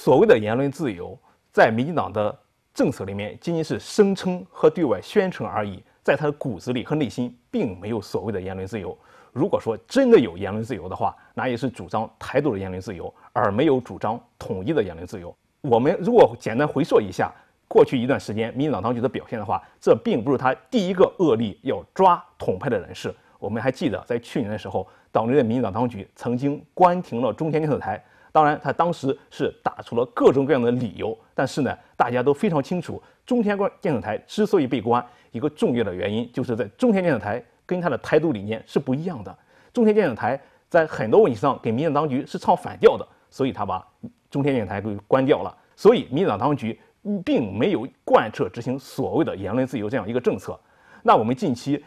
所谓的言论自由，在民进党的政策里面，仅仅是声称和对外宣称而已，在他的骨子里和内心，并没有所谓的言论自由。如果说真的有言论自由的话，那也是主张台独的言论自由，而没有主张统一的言论自由。我们如果简单回溯一下过去一段时间民进党当局的表现的话，这并不是他第一个恶例，要抓统派的人士。我们还记得，在去年的时候，党内的民进党当局曾经关停了中天电视台。当然，他当时是打出了各种各样的理由，但是呢，大家都非常清楚，中天观电视台之所以被关，一个重要的原因就是在中天电视台跟他的台独理念是不一样的。中天电视台在很多问题上给民进当局是唱反调的，所以他把中天电视台给关掉了。所以，民进党当局并没有贯彻执行所谓的言论自由这样一个政策。那我们近期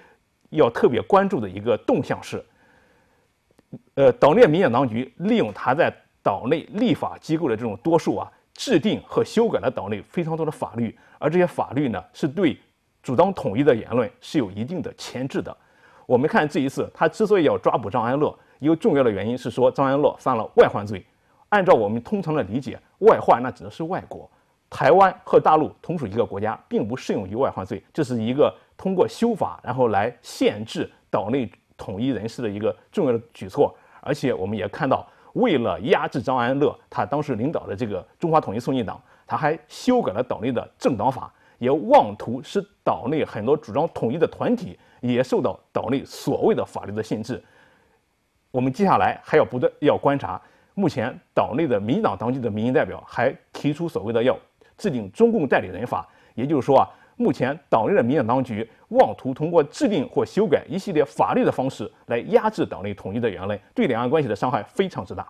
要特别关注的一个动向是，呃，岛内民进当局利用他在岛内立法机构的这种多数啊，制定和修改了岛内非常多的法律，而这些法律呢，是对主张统一的言论是有一定的牵制的。我们看这一次，他之所以要抓捕张安乐，一个重要的原因是说张安乐犯了外患罪。按照我们通常的理解，外患那指的是外国，台湾和大陆同属一个国家，并不适用于外患罪。这是一个通过修法然后来限制岛内统一人士的一个重要的举措，而且我们也看到。为了压制张安乐，他当时领导的这个中华统一促进党，他还修改了岛内的政党法，也妄图使岛内很多主张统一的团体也受到岛内所谓的法律的限制。我们接下来还要不断要观察，目前岛内的民党当局的民意代表还提出所谓的要制定中共代理人法，也就是说啊。目前，党内的民选当局妄图通过制定或修改一系列法律的方式来压制党内统一的言论，对两岸关系的伤害非常之大。